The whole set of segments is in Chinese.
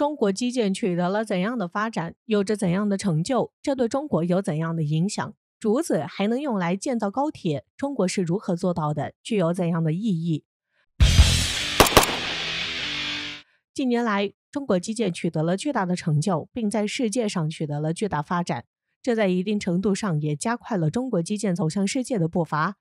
中国基建取得了怎样的发展，有着怎样的成就？这对中国有怎样的影响？竹子还能用来建造高铁，中国是如何做到的？具有怎样的意义？近年来，中国基建取得了巨大的成就，并在世界上取得了巨大发展。这在一定程度上也加快了中国基建走向世界的步伐，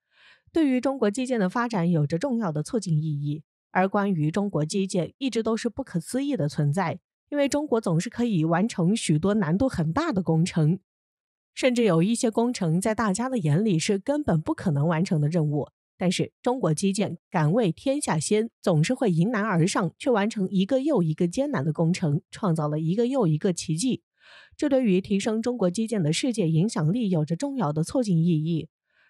对于中国基建的发展有着重要的促进意义。而关于中国基建，一直都是不可思议的存在。因为中国总是可以完成许多难度很大的工程，甚至有一些工程在大家的眼里是根本不可能完成的任务。但是中国基建敢为天下先，总是会迎难而上，去完成一个又一个艰难的工程，创造了一个又一个奇迹。这对于提升中国基建的世界影响力有着重要的促进意义。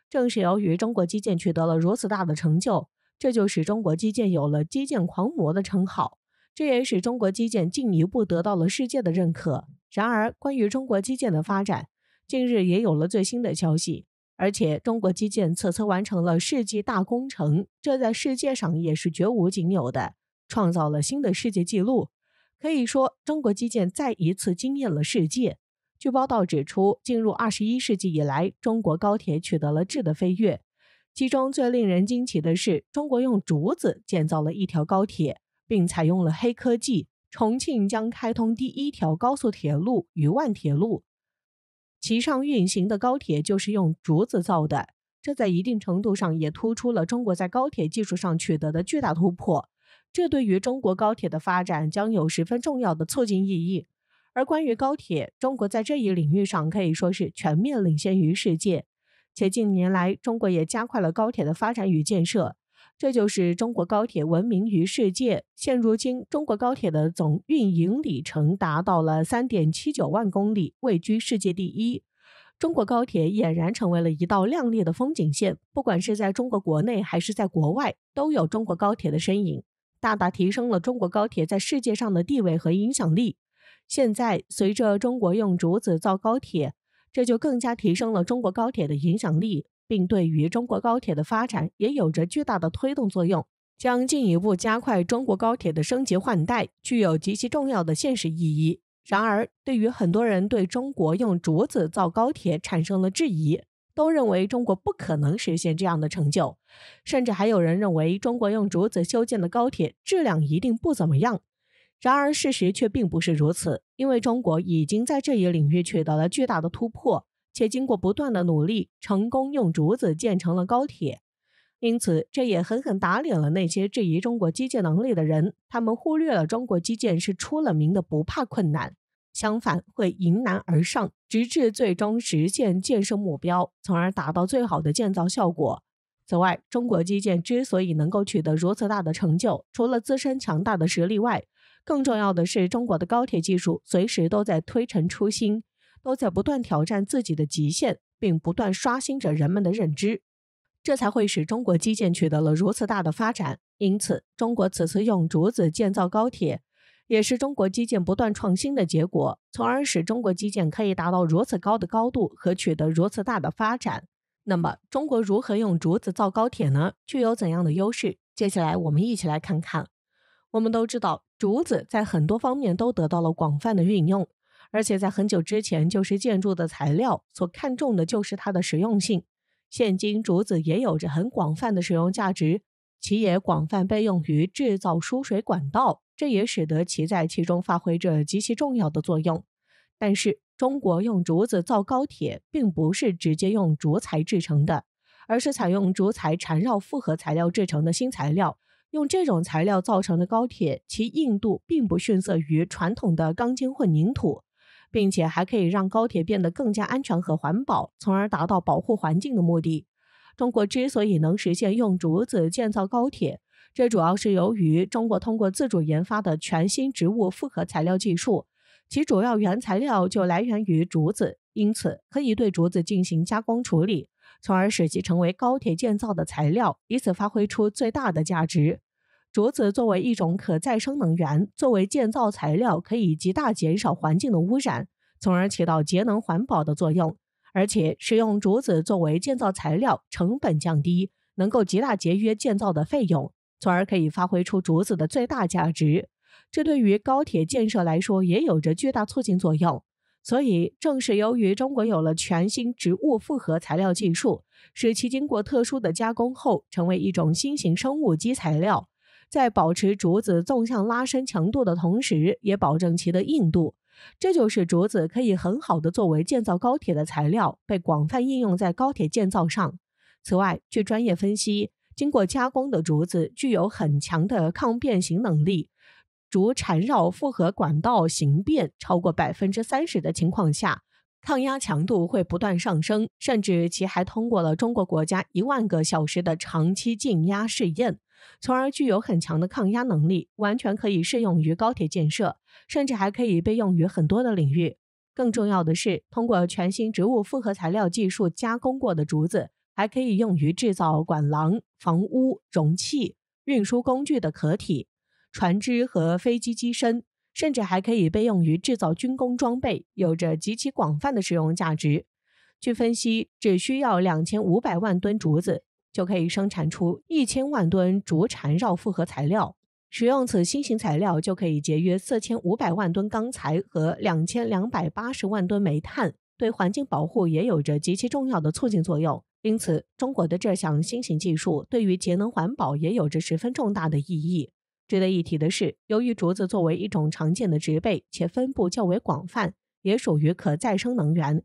正是由于中国基建取得了如此大的成就，这就使中国基建有了“基建狂魔”的称号。这也使中国基建进一步得到了世界的认可。然而，关于中国基建的发展，近日也有了最新的消息。而且，中国基建此次完成了世纪大工程，这在世界上也是绝无仅有的，创造了新的世界纪录。可以说，中国基建再一次惊艳了世界。据报道指出，进入二十一世纪以来，中国高铁取得了质的飞跃。其中最令人惊奇的是，中国用竹子建造了一条高铁。并采用了黑科技，重庆将开通第一条高速铁路渝万铁路，其上运行的高铁就是用竹子造的。这在一定程度上也突出了中国在高铁技术上取得的巨大突破，这对于中国高铁的发展将有十分重要的促进意义。而关于高铁，中国在这一领域上可以说是全面领先于世界，且近年来中国也加快了高铁的发展与建设。这就是中国高铁闻名于世界。现如今，中国高铁的总运营里程达到了三点七九万公里，位居世界第一。中国高铁俨然成为了一道亮丽的风景线，不管是在中国国内还是在国外，都有中国高铁的身影，大大提升了中国高铁在世界上的地位和影响力。现在，随着中国用竹子造高铁，这就更加提升了中国高铁的影响力。并对于中国高铁的发展也有着巨大的推动作用，将进一步加快中国高铁的升级换代，具有极其重要的现实意义。然而，对于很多人对中国用竹子造高铁产生了质疑，都认为中国不可能实现这样的成就，甚至还有人认为中国用竹子修建的高铁质量一定不怎么样。然而，事实却并不是如此，因为中国已经在这一领域取得了巨大的突破。且经过不断的努力，成功用竹子建成了高铁，因此这也狠狠打脸了那些质疑中国基建能力的人。他们忽略了中国基建是出了名的不怕困难，相反会迎难而上，直至最终实现建设目标，从而达到最好的建造效果。此外，中国基建之所以能够取得如此大的成就，除了自身强大的实力外，更重要的是中国的高铁技术随时都在推陈出新。都在不断挑战自己的极限，并不断刷新着人们的认知，这才会使中国基建取得了如此大的发展。因此，中国此次用竹子建造高铁，也是中国基建不断创新的结果，从而使中国基建可以达到如此高的高度和取得如此大的发展。那么，中国如何用竹子造高铁呢？具有怎样的优势？接下来我们一起来看看。我们都知道，竹子在很多方面都得到了广泛的运用。而且在很久之前，就是建筑的材料所看重的就是它的实用性。现今竹子也有着很广泛的使用价值，其也广泛被用于制造输水管道，这也使得其在其中发挥着极其重要的作用。但是，中国用竹子造高铁，并不是直接用竹材制成的，而是采用竹材缠绕复合材料制成的新材料。用这种材料造成的高铁，其硬度并不逊色于传统的钢筋混凝土。并且还可以让高铁变得更加安全和环保，从而达到保护环境的目的。中国之所以能实现用竹子建造高铁，这主要是由于中国通过自主研发的全新植物复合材料技术，其主要原材料就来源于竹子，因此可以对竹子进行加工处理，从而使其成为高铁建造的材料，以此发挥出最大的价值。竹子作为一种可再生能源，作为建造材料可以极大减少环境的污染，从而起到节能环保的作用。而且，使用竹子作为建造材料，成本降低，能够极大节约建造的费用，从而可以发挥出竹子的最大价值。这对于高铁建设来说也有着巨大促进作用。所以，正是由于中国有了全新植物复合材料技术，使其经过特殊的加工后，成为一种新型生物基材料。在保持竹子纵向拉伸强度的同时，也保证其的硬度，这就是竹子可以很好的作为建造高铁的材料，被广泛应用在高铁建造上。此外，据专业分析，经过加工的竹子具有很强的抗变形能力。竹缠绕复合管道形变超过百分之三十的情况下，抗压强度会不断上升，甚至其还通过了中国国家一万个小时的长期静压试验。从而具有很强的抗压能力，完全可以适用于高铁建设，甚至还可以被用于很多的领域。更重要的是，通过全新植物复合材料技术加工过的竹子，还可以用于制造管廊、房屋、容器、运输工具的壳体、船只和飞机机身，甚至还可以被用于制造军工装备，有着极其广泛的使用价值。据分析，只需要两千五百万吨竹子。就可以生产出一千万吨竹缠绕复合材料。使用此新型材料，就可以节约四千五百万吨钢材和两千两百八十万吨煤炭，对环境保护也有着极其重要的促进作用。因此，中国的这项新型技术对于节能环保也有着十分重大的意义。值得一提的是，由于竹子作为一种常见的植被，且分布较为广泛，也属于可再生能源。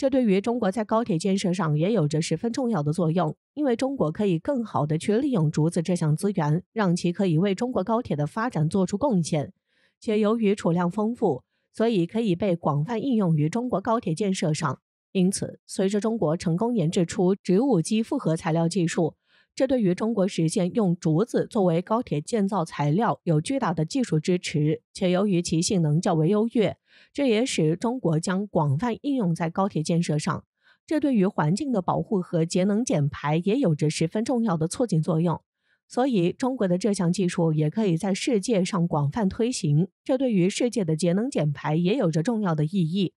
这对于中国在高铁建设上也有着十分重要的作用，因为中国可以更好的去利用竹子这项资源，让其可以为中国高铁的发展做出贡献。且由于储量丰富，所以可以被广泛应用于中国高铁建设上。因此，随着中国成功研制出植物基复合材料技术。这对于中国实现用竹子作为高铁建造材料有巨大的技术支持，且由于其性能较为优越，这也使中国将广泛应用在高铁建设上。这对于环境的保护和节能减排也有着十分重要的促进作用。所以，中国的这项技术也可以在世界上广泛推行，这对于世界的节能减排也有着重要的意义。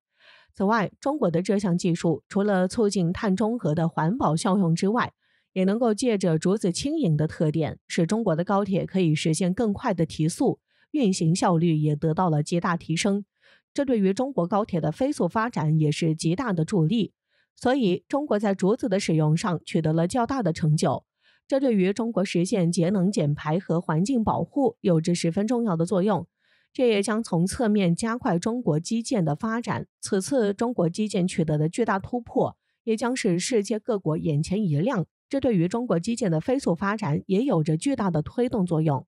此外，中国的这项技术除了促进碳中和的环保效用之外，也能够借着竹子轻盈的特点，使中国的高铁可以实现更快的提速，运行效率也得到了极大提升。这对于中国高铁的飞速发展也是极大的助力。所以，中国在竹子的使用上取得了较大的成就，这对于中国实现节能减排和环境保护有着十分重要的作用。这也将从侧面加快中国基建的发展。此次中国基建取得的巨大突破，也将使世界各国眼前一亮。这对于中国基建的飞速发展也有着巨大的推动作用。